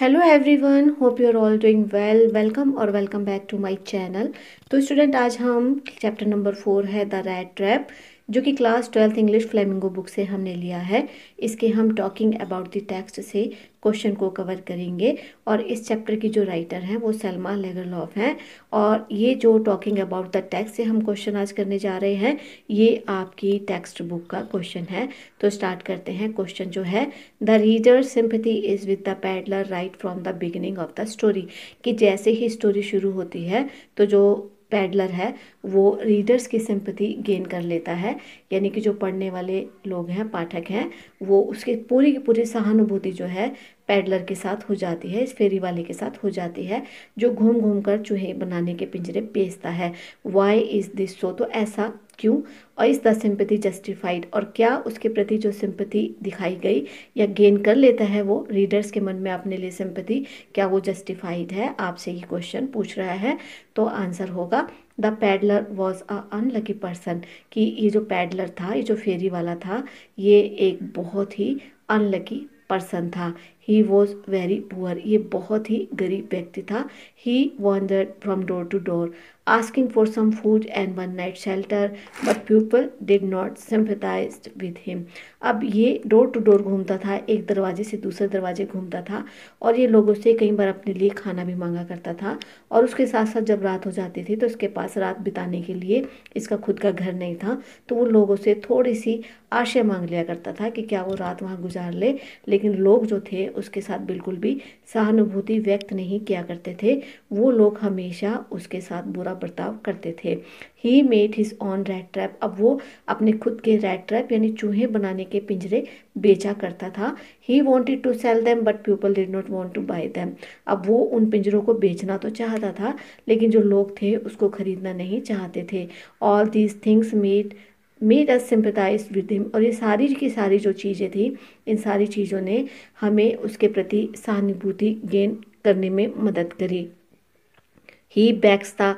Hello everyone hope you are all doing well welcome और welcome back to my channel तो student आज हम chapter number four है the rat trap जो कि class twelfth English Flamingo book से हमने लिया है इसके हम टॉकिंग अबाउट द टेक्स्ट से क्वेश्चन को कवर करेंगे और इस चैप्टर की जो राइटर हैं वो सलमा लेगरलॉफ हैं और ये जो टॉकिंग अबाउट द टेक्स्ट से हम क्वेश्चन आज करने जा रहे हैं ये आपकी टेक्स्ट बुक का क्वेश्चन है तो स्टार्ट करते हैं क्वेश्चन जो है the reader sympathy is with the peddler right from the beginning of the story कि जैसे ही स्टोरी शुरू होती है तो जो पैडलर है वो रीडर्स की सिंपति गेन कर लेता है यानी कि जो पढ़ने वाले लोग हैं पाठक हैं वो उसके पूरी की पूरी सहानुभूति जो है पैडलर के साथ हो जाती है इस फेरी वाले के साथ हो जाती है जो घूम घूम कर चूहे बनाने के पिंजरे बेचता है वाई इज़ दिस सो तो ऐसा क्यों और इस द सिंपथी जस्टिफाइड और क्या उसके प्रति जो सिंपथी दिखाई गई या गेन कर लेता है वो रीडर्स के मन में अपने लिए सिंपथी क्या वो जस्टिफाइड है आपसे ये क्वेश्चन पूछ रहा है तो आंसर होगा the peddler was a unlucky person कि ये जो पैडलर था ये जो फेरी वाला था ये एक बहुत ही अनलकी पर्सन था ही वॉज वेरी पुअर ये बहुत ही गरीब व्यक्ति था he wander from door to door asking for some food and one night shelter but people did not sympathize with him अब ये डोर टू डोर घूमता था एक दरवाजे से दूसरे दरवाजे घूमता था और ये लोगों से कई बार अपने लिए खाना भी मांगा करता था और उसके साथ साथ जब रात हो जाती थी तो उसके पास रात बिताने के लिए इसका खुद का घर नहीं था तो वो लोगों से थोड़ी सी आशय मांग लिया करता था कि क्या वो रात वहाँ गुजार ले लेकिन लोग जो थे उसके साथ बिल्कुल भी सहानुभूति व्यक्त नहीं किया करते थे वो लोग हमेशा उसके साथ बुरा बर्ताव करते थे he made his own rat trap अब वो अपने खुद के रेड ट्रैप यानी चूहे बनाने के पिंजरे बेचा करता था he wanted to sell them but people did not want to buy them अब वो उन पिंजरों को बेचना तो चाहता था लेकिन जो लोग थे उसको खरीदना नहीं चाहते थे all these things made me the simplified with them అరి సారి కి సారి జో చీజే థి ఇన్ సారి చీజోనే హమే ఉస్కే ప్రతి సానిభూతి గెన్ కర్నే మే మదద్ కరీ హి బ్యాక్స్ తా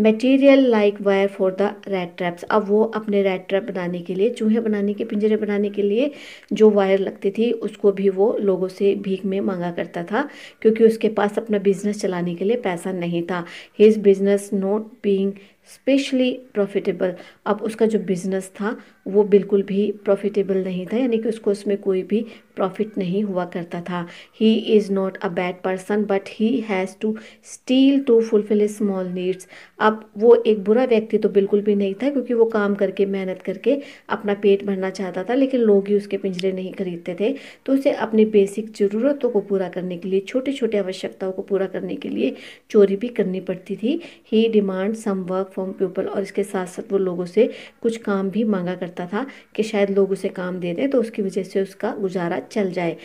material like wire for the rat traps अब वो अपने रेड ट्रैप बनाने के लिए चूहे बनाने के पिंजरे बनाने के लिए जो वायर लगती थी उसको भी वो लोगों से भीख में मांगा करता था क्योंकि उसके पास अपना बिजनेस चलाने के लिए पैसा नहीं था his business not being specially profitable अब उसका जो बिज़नेस था वो बिल्कुल भी प्रॉफिटेबल नहीं था यानी कि उसको उसमें कोई भी प्रॉफिट नहीं हुआ करता था he is not a bad person but he has to steal to fulfil small needs अब वो एक बुरा व्यक्ति तो बिल्कुल भी नहीं था क्योंकि वो काम करके मेहनत करके अपना पेट भरना चाहता था लेकिन लोग ही उसके पिंजरे नहीं खरीदते थे तो उसे अपनी बेसिक ज़रूरतों को पूरा करने के लिए छोटी छोटी आवश्यकताओं को पूरा करने के लिए चोरी भी करनी पड़ती थी he demand some work from people और इसके साथ साथ वो लोगों से कुछ काम भी मांगा करता था कि शायद लोग उसे काम दे दें तो उसकी वजह से उसका गुजारा चल जाए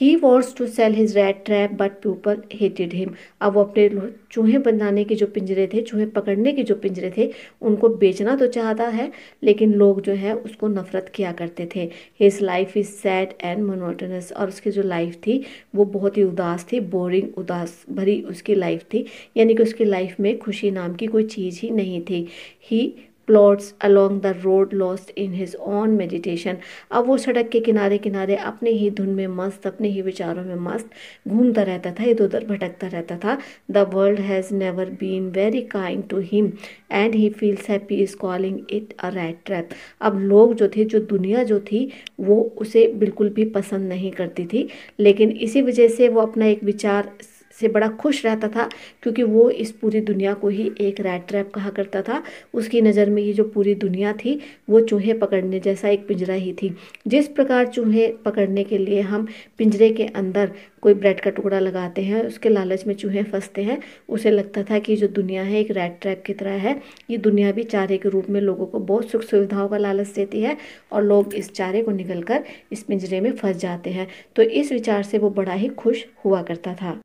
he wants to sell his rat trap but people hated him अब वो अपने चूहे बनाने के जो पिंजरे थे चूहे पकड़ने के जो पिंजरे थे उनको बेचना तो चाहता है लेकिन लोग जो है उसको नफरत किया करते थे his life is sad and monotonous और उसकी जो लाइफ थी वो बहुत ही उदास थी बोरिंग उदास भरी उसकी लाइफ थी यानी कि उसकी लाइफ में खुशी नाम की कोई चीज़ ही नहीं थी he plods along the road lost in his own meditation अब वो सड़क के किनारे किनारे अपने ही धुन में मस्त अपने ही विचारों में मस्त घूमता रहता था इधर उधर भटकता रहता था the world has never been very kind to him and he feels happy is calling it a rat trap अब लोग जो थे जो दुनिया जो थी वो उसे बिल्कुल भी पसंद नहीं करती थी लेकिन इसी वजह से वो अपना एक विचार से बड़ा खुश रहता था क्योंकि वो इस पूरी दुनिया को ही एक रैट ट्रैप कहा करता था उसकी नज़र में ये जो पूरी दुनिया थी वो चूहे पकड़ने जैसा एक पिंजरा ही थी जिस प्रकार चूहे पकड़ने के लिए हम पिंजरे के अंदर कोई ब्रेड का टुकड़ा लगाते हैं उसके लालच में चूहे फंसते हैं उसे लगता था कि जो दुनिया है एक रैट ट्रैप की तरह है ये दुनिया भी चारे के रूप में लोगों को बहुत सुख सुविधाओं का लालच देती है और लोग इस चारे को निकल कर इस पिंजरे में फंस जाते हैं तो इस विचार से वो बड़ा ही खुश हुआ करता था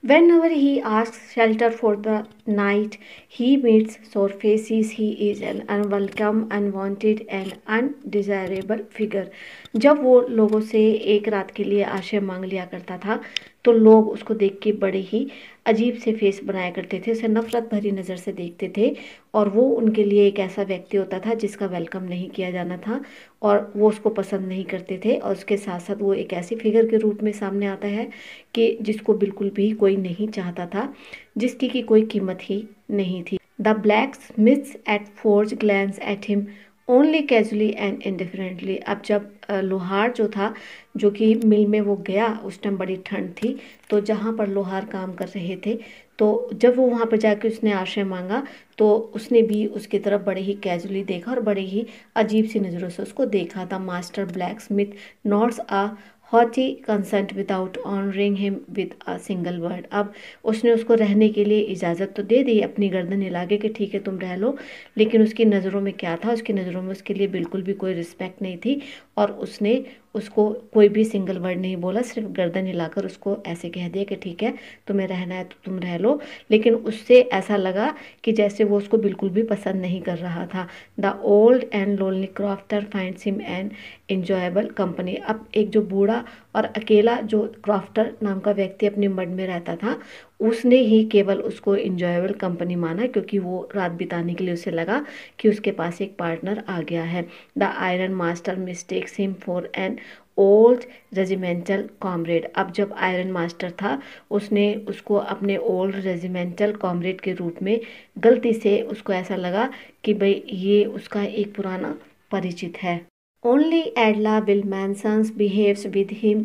Whenever he asks shelter for the night, he meets faces he is an unwelcome, unwanted and undesirable figure. jab wo logo se ek raat ke liye आश्रय mang liya karta tha तो लोग उसको देख के बड़े ही अजीब से फेस बनाया करते थे उसे नफ़रत भरी नज़र से देखते थे और वो उनके लिए एक ऐसा व्यक्ति होता था जिसका वेलकम नहीं किया जाना था और वो उसको पसंद नहीं करते थे और उसके साथ साथ वो एक ऐसी फिगर के रूप में सामने आता है कि जिसको बिल्कुल भी कोई नहीं चाहता था जिसकी की कोई कीमत ही नहीं थी the blacksmiths at forge glance at him only casually and indifferently अब जब लोहार जो था जो कि मिल में वो गया उस टाइम बड़ी ठंड थी तो जहाँ पर लोहार काम कर रहे थे तो जब वो वहाँ पर जाके उसने आश्रय मांगा तो उसने भी उसकी तरफ बड़े ही कैजुअली देखा और बड़े ही अजीब सी नज़रों से उसको देखा था master blacksmith nods a haughty consent without honouring him with a single word अब उसने उसको रहने के लिए इजाज़त तो दे दी अपनी गर्दन हिला के कि ठीक है तुम रह लो लेकिन उसकी नज़रों में क्या था उसकी नज़रों में उसके लिए बिल्कुल भी कोई रिस्पेक्ट नहीं थी और उसने उसको कोई भी सिंगल वर्ड नहीं बोला सिर्फ गर्दन हिलाकर उसको ऐसे कह दिया कि ठीक है तुम्हें रहना है तो तुम रह लो लेकिन उससे ऐसा लगा कि जैसे वो उसको बिल्कुल भी पसंद नहीं कर रहा था the old and lonely crofter find him and enjoyable company अब एक जो बूढ़ा और अकेला जो क्राफ्टर नाम का व्यक्ति अपने मड में रहता था उसने ही केवल उसको इंजॉयबल कंपनी माना क्योंकि वो रात बिताने के लिए उसे लगा कि उसके पास एक पार्टनर आ गया है the iron master mistakes him for an old regimental comrade अब जब आयरन मास्टर था उसने उसको अपने ओल्ड रेजिमेंटल कॉमरेड के रूप में गलती से उसको ऐसा लगा कि भाई ये उसका एक पुराना परिचित है only Edla Willmansson behaves with him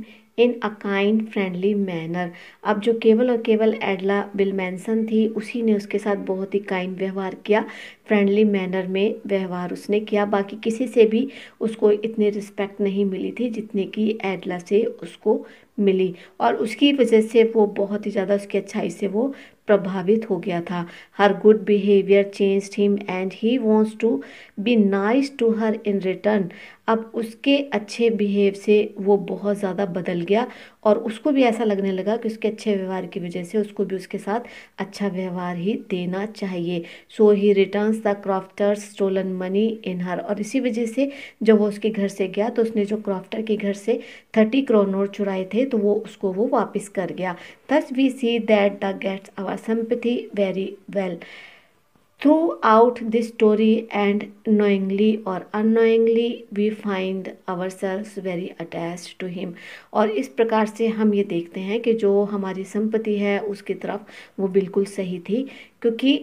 in a kind friendly manner अब जो केवल और केवल एडला बिल मैनसन थी उसी ने उसके साथ बहुत ही काइंड व्यवहार किया फ्रेंडली मैनर में व्यवहार उसने किया बाकी किसी से भी उसको इतनी रिस्पेक्ट नहीं मिली थी जितने की एडला से उसको मिली और उसकी वजह से वो बहुत ही ज़्यादा उसकी अच्छाई से वो प्रभावित हो गया था her good behaviour change him and he wants to be nice to her in return अब उसके अच्छे बिहेव से वो बहुत ज़्यादा बदल गया और उसको भी ऐसा लगने लगा कि उसके अच्छे व्यवहार की वजह से उसको भी उसके साथ अच्छा व्यवहार ही देना चाहिए so he returns the crofter stolen money in her और इसी वजह से जब वो उसके घर से गया तो उसने जो क्रॉफ्टर के घर से थर्टी करोड़ नोट चुराए थे तो वो उसको वो वापस कर गया दस we see that the gets our sympathy very well throughout this story and knowingly और unknowingly we find ourselves very attach to him और इस प्रकार से हम ये देखते हैं कि जो हमारी संपत्ति है उसकी तरफ वो बिल्कुल सही थी क्योंकि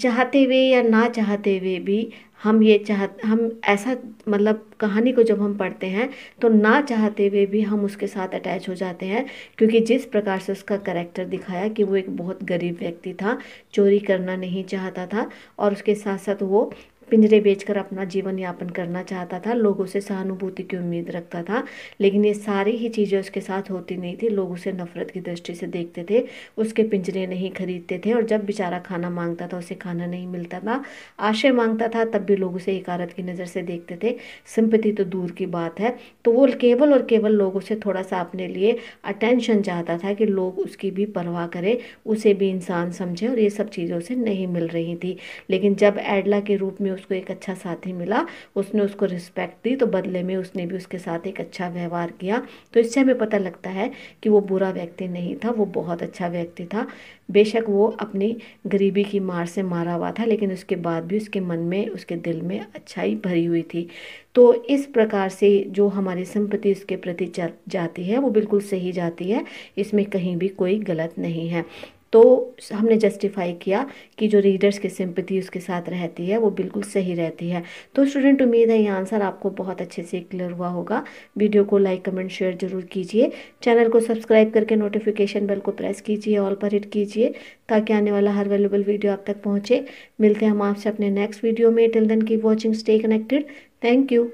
चाहते हुए या ना चाहते हुए भी हम ये चाह हम ऐसा मतलब कहानी को जब हम पढ़ते हैं तो ना चाहते हुए भी हम उसके साथ अटैच हो जाते हैं क्योंकि जिस प्रकार से उसका करेक्टर दिखाया कि वो एक बहुत गरीब व्यक्ति था चोरी करना नहीं चाहता था और उसके साथ साथ वो पिंजरे बेचकर अपना जीवन यापन करना चाहता था लोगों से सहानुभूति की उम्मीद रखता था लेकिन ये सारी ही चीज़ें उसके साथ होती नहीं थी लोग उसे नफरत की दृष्टि से देखते थे उसके पिंजरे नहीं खरीदते थे और जब बेचारा खाना मांगता था उसे खाना नहीं मिलता था आशय मांगता था तब भी लोग उसे इकारत की नज़र से देखते थे सिंपति तो दूर की बात है तो वो केवल और केवल लोगों से थोड़ा सा अपने लिए अटेंशन चाहता था कि लोग उसकी भी परवाह करें उसे भी इंसान समझें और ये सब चीज़ों से नहीं मिल रही थी लेकिन जब एडला के रूप में उसको एक अच्छा साथी मिला उसने उसको रिस्पेक्ट दी तो बदले में उसने भी उसके साथ एक अच्छा व्यवहार किया तो इससे हमें पता लगता है कि वो बुरा व्यक्ति नहीं था वो बहुत अच्छा व्यक्ति था बेशक वो अपनी गरीबी की मार से मारा हुआ था लेकिन उसके बाद भी उसके मन में उसके दिल में अच्छाई भरी हुई थी तो इस प्रकार से जो हमारी संपत्ति उसके प्रति जाती है वो बिल्कुल सही जाती है इसमें कहीं भी कोई गलत नहीं है तो हमने जस्टिफाई किया कि जो रीडर्स की सिंपति उसके साथ रहती है वो बिल्कुल सही रहती है तो स्टूडेंट उम्मीद है ये आंसर आपको बहुत अच्छे से क्लियर हुआ होगा वीडियो को लाइक कमेंट शेयर जरूर कीजिए चैनल को सब्सक्राइब करके नोटिफिकेशन बेल को प्रेस कीजिए ऑल पर हिट कीजिए ताकि आने वाला हर वेलेबल वीडियो आप तक पहुँचे मिलते हैं हम आपसे अपने नेक्स्ट वीडियो में till then keep watching stay connected thank you